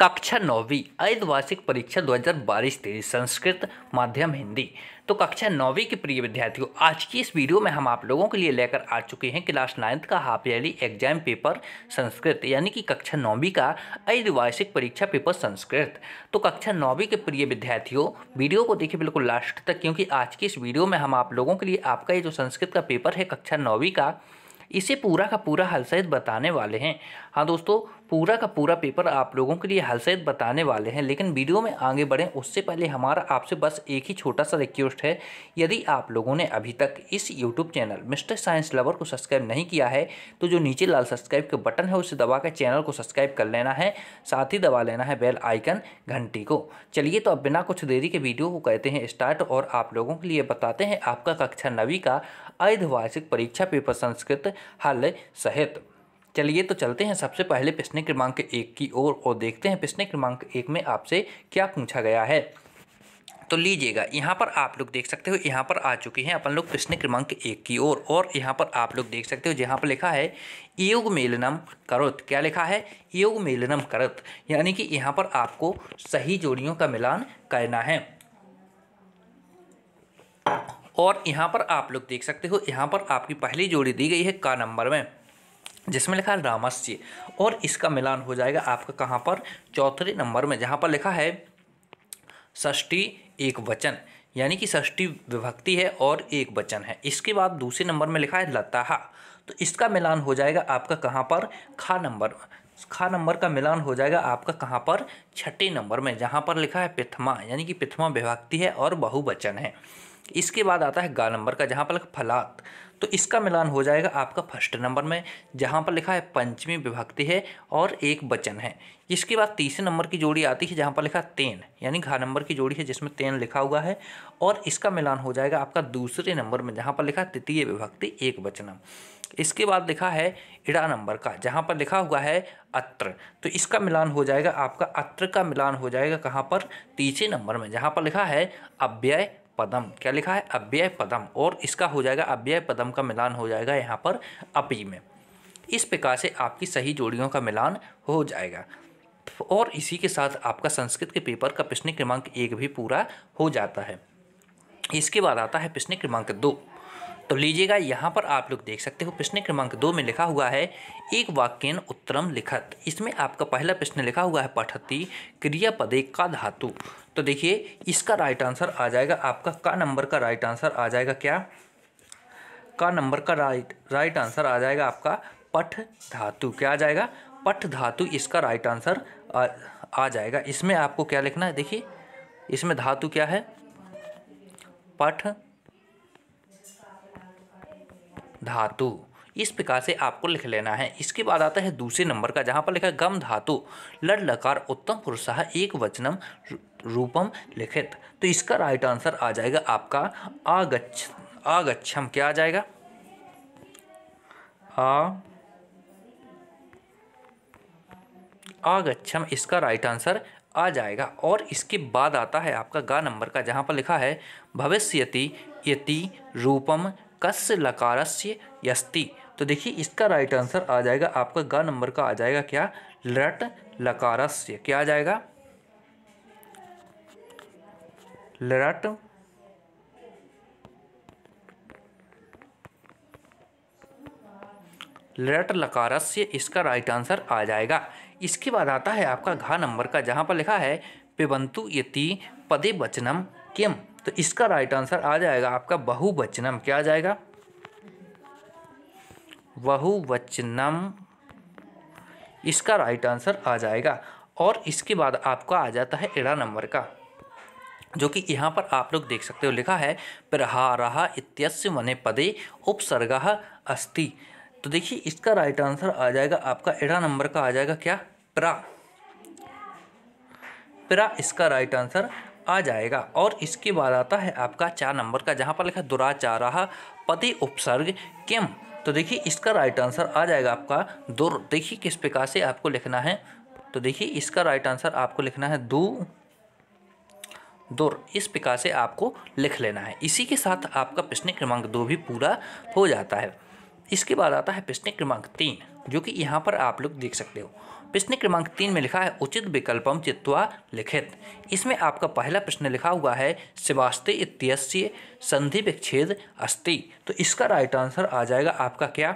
कक्षा नौवीं अर्धवार्षिक परीक्षा 2022-23 संस्कृत माध्यम हिंदी तो कक्षा नौवीं के प्रिय विद्यार्थियों आज की इस वीडियो में हम आप लोगों के लिए लेकर आ चुके हैं क्लास नाइन्थ का half yearly exam paper Sanskrit यानी कि कक्षा नौवीं का अर्धवार्षिक परीक्षा पेपर संस्कृत तो कक्षा नौवीं के प्रिय विद्यार्थियों वीडियो को देखिए बिल्कुल लास्ट तक क्योंकि आज की इस वीडियो में हम आप लोगों के लिए आपका ये जो संस्कृत का पेपर है कक्षा नौवीं का इसे पूरा का पूरा हल सहित बताने वाले हैं हाँ दोस्तों पूरा का पूरा पेपर आप लोगों के लिए हल सहित बताने वाले हैं लेकिन वीडियो में आगे बढ़ें उससे पहले हमारा आपसे बस एक ही छोटा सा रिक्वेस्ट है यदि आप लोगों ने अभी तक इस YouTube channel mister science lover को सब्सक्राइब नहीं किया है तो जो नीचे लाल सब्सक्राइब के बटन है उसे दबा कर चैनल को सब्सक्राइब कर लेना है साथ ही दबा लेना है बेल आइकन घंटी को चलिए तो अब बिना कुछ देरी के वीडियो को कहते हैं स्टार्ट और आप लोगों के लिए बताते हैं आपका कक्षा नवी का अर्धवार्षिक परीक्षा पेपर संस्कृत हल सहित चलिए तो चलते हैं सबसे पहले प्रश्न क्रमांक एक की ओर और, और देखते हैं प्रश्न क्रमांक एक में आपसे क्या पूछा गया है तो लीजिएगा यहाँ पर आप लोग देख सकते हो यहाँ पर आ चुके हैं अपन लोग प्रश्न क्रमांक एक की ओर और यहाँ पर आप लोग देख सकते हो जहाँ पर लिखा है योग मेलनम करत क्या लिखा है योग मेलनम करत यानी कि यहाँ पर आपको सही जोड़ियों का मिलान करना है और यहाँ पर आप लोग देख सकते हो यहाँ पर आपकी पहली जोड़ी दी गई है का नंबर में जिसमें लिखा है रामस्य और इसका मिलान हो जाएगा आपका कहाँ पर चौथे नंबर में जहाँ पर लिखा है षष्ठी एक वचन यानी कि षष्ठी विभक्ति है और एक वचन है इसके बाद दूसरे नंबर में लिखा है लताहा तो इसका मिलान हो जाएगा आपका कहाँ पर खा नंबर खा नंबर का मिलान हो जाएगा आपका कहाँ पर छठे नंबर में जहाँ पर लिखा है पिथमा यानी कि पिथमा विभक्ति है और बहुवचन है इसके बाद आता है गा नंबर का जहाँ पर लिखा फलात तो इसका मिलान हो जाएगा आपका फर्स्ट नंबर में जहाँ पर लिखा है पंचमी विभक्ति है और एक वचन है इसके बाद तीसरे नंबर की जोड़ी आती है जहाँ पर लिखा तेन यानी घा नंबर की जोड़ी है जिसमें तेन लिखा हुआ है और इसका मिलान हो जाएगा आपका दूसरे नंबर में जहाँ पर लिखा तृतीय विभक्ति एक वचनम इसके बाद लिखा है इड़ा नंबर का जहाँ पर लिखा हुआ है अत्र तो इसका मिलान हो जाएगा आपका अत्र का मिलान हो जाएगा कहाँ पर तीसरे नंबर में जहाँ पर लिखा है अव्यय पदम क्या लिखा है अव्यय पदम और इसका हो जाएगा अव्यय पदम का मिलान हो जाएगा यहाँ पर अपी में इस प्रकार से आपकी सही जोड़ियों का मिलान हो जाएगा और इसी के साथ आपका संस्कृत के पेपर का प्रश्न क्रमांक एक भी पूरा हो जाता है इसके बाद आता है प्रश्न क्रमांक दो तो लीजिएगा यहाँ पर आप लोग देख सकते हो प्रश्न क्रमांक दो में लिखा हुआ है एक वाक्यन उत्तरम लिखत इसमें आपका पहला प्रश्न लिखा हुआ है पठती क्रियापदे का धातु तो देखिए इसका राइट आंसर आ जाएगा आपका का नंबर का राइट आंसर आ जाएगा क्या का नंबर का राइट राइट आंसर आ जाएगा आपका पठ धातु क्या आ जाएगा पठ धातु इसका राइट आंसर आ, आ जाएगा इसमें आपको क्या लिखना है देखिए इसमें धातु क्या है पठ धातु इस प्रकार से आपको लिख लेना है इसके बाद आता है दूसरे नंबर का जहाँ पर लिखा है गम धातु लड़ लकार उत्तम पुरुष एक वचनम रूपम लिखित तो इसका राइट आंसर आ जाएगा आपका आगच्छ आगच्छम क्या आ जाएगा आ आगच्छम इसका राइट आंसर आ जाएगा और इसके बाद आता है आपका गा नंबर का जहाँ पर लिखा है भविष्यति यति रूपम कस्य लकारस्य यस्ति तो देखिए इसका राइट आंसर आ जाएगा आपका ग नंबर का आ जाएगा क्या लट लकारस्य क्या आ जाएगा लट लट लकारस्य इसका राइट आंसर आ जाएगा इसके बाद आता है आपका घा नंबर का जहाँ पर लिखा है पिबंतु यति पदे वचनम वाक्यम तो इसका राइट आंसर आ जाएगा आपका बहुवचनम क्या आ जाएगा बहुवचनम इसका राइट आंसर आ जाएगा और इसके बाद आपका आ जाता है एड़ा नंबर का जो कि यहाँ पर आप लोग देख सकते हो लिखा है प्रहारहा इत्यस्य मने पदे उपसर्ग अस्ति तो देखिए इसका राइट आंसर आ जाएगा आपका एड़ा नंबर का आ जाएगा क्या प्रा प्रा इसका राइट आंसर आ जाएगा और इसके बाद आता है आपका चार नंबर का जहाँ पर लिखा दुराचारा पति उपसर्ग किम तो देखिए इसका राइट आंसर आ जाएगा आपका दुर देखिए किस प्रकार से आपको लिखना है तो देखिए इसका राइट आंसर आपको लिखना है दू दुर इस प्रकार से आपको लिख लेना है इसी के साथ आपका प्रश्न क्रमांक दो भी पूरा हो जाता है इसके बाद आता है प्रश्न क्रमांक तीन जो कि यहाँ पर आप लोग देख सकते हो प्रश्न क्रमांक तीन में लिखा है उचित विकल्पम चित्वा लिखित इसमें आपका पहला प्रश्न लिखा हुआ है शिवास्ते इत्यस्य संधि विच्छेद अस्ति तो इसका राइट आंसर आ जाएगा आपका क्या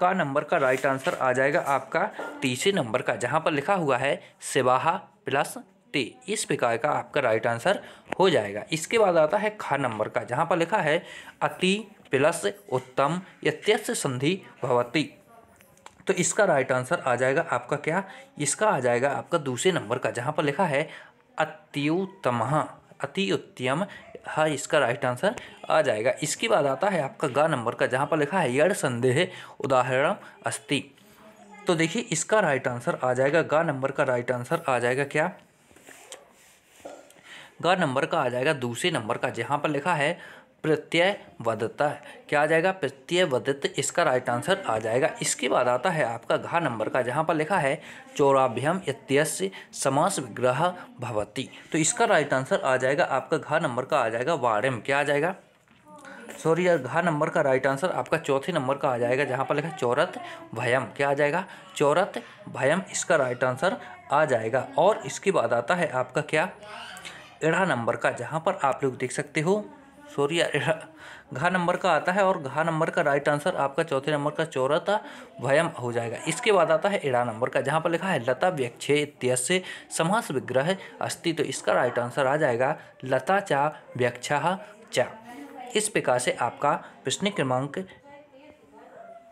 का नंबर का राइट आंसर आ जाएगा आपका तीसरे नंबर का जहाँ पर लिखा हुआ है सिवाहा प्लस ते इस प्रकार का आपका राइट आंसर हो जाएगा इसके बाद आता है खा नंबर का जहाँ पर लिखा है अति प्लस उत्तम यत्यस्य संधि भवती तो इसका राइट आंसर आ जाएगा आपका क्या इसका आ जाएगा आपका दूसरे नंबर का जहाँ पर लिखा है अत्युत्तम अति उत्तम हाँ इसका राइट आंसर आ जाएगा इसके बाद आता है आपका गा नंबर का जहाँ पर लिखा है यड़ संदेह उदाहरण अस्ति तो देखिए इसका राइट आंसर आ जाएगा गा नंबर का राइट आंसर आ जाएगा क्या गा नंबर का आ जाएगा दूसरे नंबर का जहाँ पर लिखा है प्रत्यय वधता है क्या आ जाएगा प्रत्यय वधित इसका राइट आंसर आ जाएगा इसके बाद आता है आपका घा नंबर का जहाँ पर लिखा है चौराभ्यम इत्यस्य समास विग्रह भवती तो इसका राइट आंसर आ जाएगा आपका घा नंबर का आ जाएगा वारम क्या आ जाएगा सॉरी यार घा नंबर का राइट आंसर आपका चौथे नंबर का आ जाएगा जहाँ पर लिखा चौरत भयम क्या आ जाएगा चौरत भयम इसका राइट आंसर आ जाएगा और इसके बाद आता है आपका क्या एढ़ा नंबर का जहाँ पर आप लोग देख सकते हो सॉरी घा नंबर का आता है और घा नंबर का राइट आंसर आपका चौथे नंबर का चौरता भयम हो जाएगा इसके बाद आता है एड़ा नंबर का जहाँ पर लिखा है लता व्यक्षे इत्यस्य समास विग्रह अस्ति तो इसका राइट आंसर आ जाएगा लता चा व्यक्षा चा इस प्रकार से आपका प्रश्न क्रमांक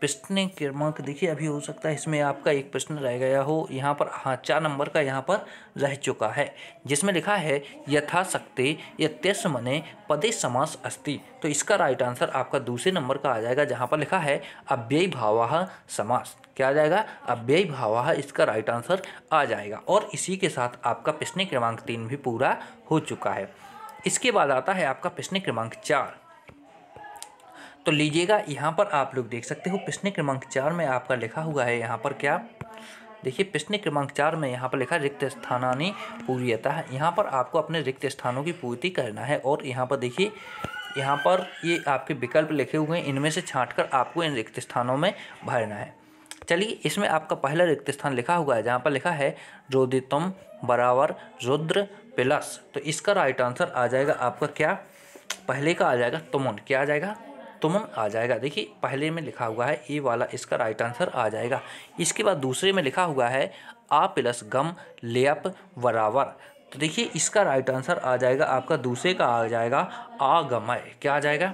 प्रश्न क्रमांक देखिए अभी हो सकता है इसमें आपका एक प्रश्न रह गया हो यहाँ पर हाँ चार नंबर का यहाँ पर रह चुका है जिसमें लिखा है यथाशक्ति यत्यस मने पदे समास अस्ति तो इसका राइट आंसर आपका दूसरे नंबर का आ जाएगा जहाँ पर लिखा है अव्यय भावा समास क्या आ जाएगा अव्यय भावा इसका राइट आंसर आ जाएगा और इसी के साथ आपका प्रश्न क्रमांक तीन भी पूरा हो चुका है इसके बाद आता है आपका प्रश्न क्रमांक चार तो लीजिएगा यहाँ पर आप लोग देख सकते हो प्रश्न क्रमांक चार में आपका लिखा हुआ है यहाँ पर क्या देखिए प्रश्न क्रमांक चार में यहाँ पर लिखा रिक्त स्थानानी पूर्यता है यहाँ पर आपको अपने रिक्त स्थानों की पूर्ति करना है और यहाँ पर देखिए यहाँ पर ये आपके विकल्प लिखे हुए हैं इनमें से छाँट कर आपको इन रिक्त स्थानों में भरना है चलिए इसमें आपका पहला रिक्त स्थान लिखा हुआ है जहाँ पर लिखा है रोदितम बराबर रुद्र प्लस तो इसका राइट आंसर आ जाएगा आपका क्या पहले का आ जाएगा तुमुन क्या आ जाएगा तुमन आ जाएगा देखिए पहले में लिखा हुआ है ए वाला इसका राइट आंसर आ जाएगा इसके बाद दूसरे में लिखा हुआ है आ प्लस गम लेप बराबर तो देखिए इसका राइट आंसर आ जाएगा आपका दूसरे का आ जाएगा आगमय क्या आ जाएगा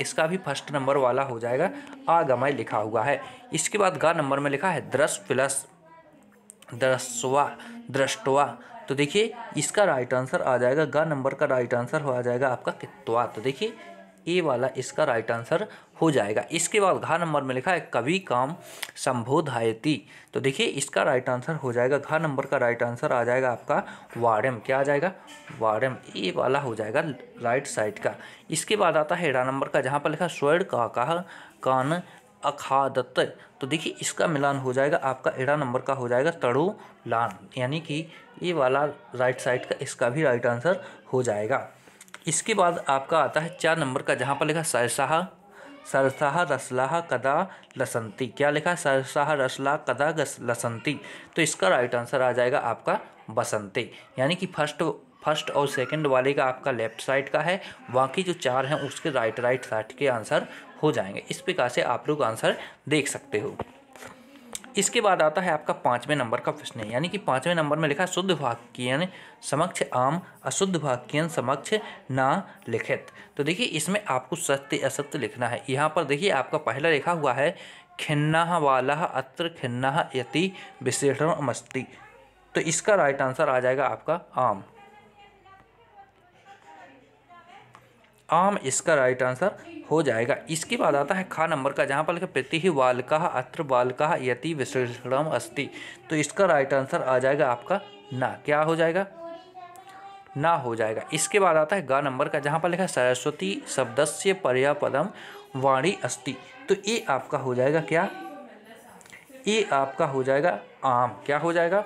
इसका भी फर्स्ट नंबर वाला हो जाएगा आगमय लिखा हुआ है इसके बाद गा नंबर में लिखा है द्रस प्लस द्रस्वा द्रष्टवा तो देखिए इसका राइट आंसर आ जाएगा गा नंबर का राइट आंसर हो आ जाएगा आपका कित्वा तो देखिए ए वाला इसका राइट आंसर हो जाएगा इसके बाद घा नंबर में लिखा है कवि काम संबोधायती तो देखिए इसका राइट आंसर हो जाएगा घा नंबर का राइट आंसर आ जाएगा आपका वारम क्या आ जाएगा वारम ए वाला हो जाएगा राइट साइड का इसके बाद आता है रा नंबर का जहाँ पर लिखा स्वर्ण का कह कान अखादत तो देखिए इसका मिलान हो जाएगा आपका एड़ा नंबर का हो जाएगा तड़ो लान यानी कि ये वाला राइट साइड का इसका भी राइट आंसर हो जाएगा इसके बाद आपका आता है चार नंबर का जहाँ पर लिखा सरसाह सरसाह रसलाह कदा लसंती क्या लिखा है सरसाह रसलाह कदा लसंती तो इसका राइट आंसर आ जाएगा आपका बसंती यानी कि फर्स्ट फर्स्ट और सेकंड वाले का आपका लेफ्ट साइड का है बाकी जो चार हैं उसके राइट राइट साइड के आंसर हो जाएंगे इस प्रकार से आप लोग आंसर देख सकते हो इसके बाद आता है आपका पाँचवें नंबर का प्रश्न यानी कि पाँचवें नंबर में लिखा शुद्ध वाक्यन समक्ष आम अशुद्ध वाक्यन समक्ष ना लिखित तो देखिए इसमें आपको सत्य असत्य लिखना है यहाँ पर देखिए आपका पहला लिखा हुआ है खिन्ना वाला अत्र खिन्ना यति विशेषण मस्ती तो इसका राइट आंसर आ जाएगा आपका आम आम इसका राइट आंसर हो जाएगा इसके बाद आता है खा नंबर का जहाँ पर लिखा प्रति ही बालका अत्र बालका यति विश्लेषणम अस्ति तो इसका राइट आंसर आ जाएगा आपका ना क्या हो जाएगा ना हो जाएगा इसके बाद आता है गा नंबर का जहाँ पर लिखा सरस्वती शब्द से पर्यापदम वाणी अस्ति तो ये आपका हो जाएगा क्या ये आपका हो जाएगा आम क्या हो जाएगा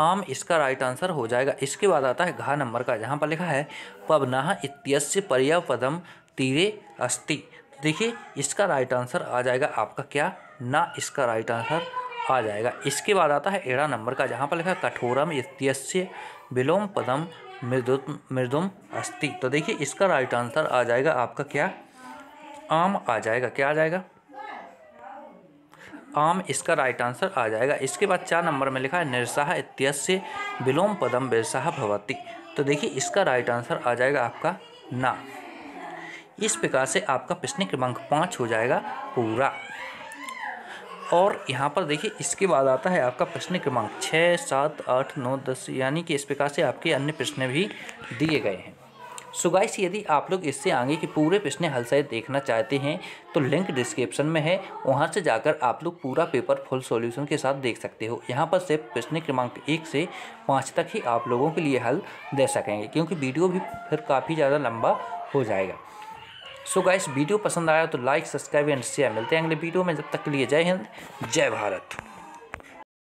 आम इसका राइट आंसर हो जाएगा इसके बाद आता है घा नंबर का जहाँ पर लिखा है पवनाह इत्यस्य पर्यापदम तीरे अस्ति देखिए इसका राइट आंसर आ जाएगा आपका क्या ना इसका राइट आंसर आ जाएगा इसके बाद आता है एड़ा नंबर का जहाँ पर लिखा है कठोरम इत्यस्य विलोम पदम मृदुम मृदुम अस्ति तो देखिए इसका राइट आंसर आ जाएगा आपका क्या आम आ जाएगा क्या आ जाएगा आम इसका राइट आंसर आ जाएगा इसके बाद चार नंबर में लिखा है निरसाह इत्यस्य विलोम पदम बिरसाह भवती तो देखिए इसका राइट आंसर आ जाएगा आपका ना इस प्रकार से आपका प्रश्न क्रमांक पाँच हो जाएगा पूरा और यहाँ पर देखिए इसके बाद आता है आपका प्रश्न क्रमांक छः सात आठ नौ दस यानी कि इस प्रकार से आपके अन्य प्रश्न भी दिए गए हैं सो गाइस यदि आप लोग इससे आगे के पूरे प्रश्न हल सहित देखना चाहते हैं तो लिंक डिस्क्रिप्शन में है वहाँ से जाकर आप लोग पूरा पेपर फुल सॉल्यूशन के साथ देख सकते हो यहाँ पर सिर्फ प्रश्न क्रमांक एक से पाँच तक ही आप लोगों के लिए हल दे सकेंगे क्योंकि वीडियो भी फिर काफ़ी ज़्यादा लंबा हो जाएगा सो गाइस वीडियो पसंद आया तो लाइक सब्सक्राइब एंड शेयर मिलते हैं अगले वीडियो में जब तक के लिए जय हिंद जय भारत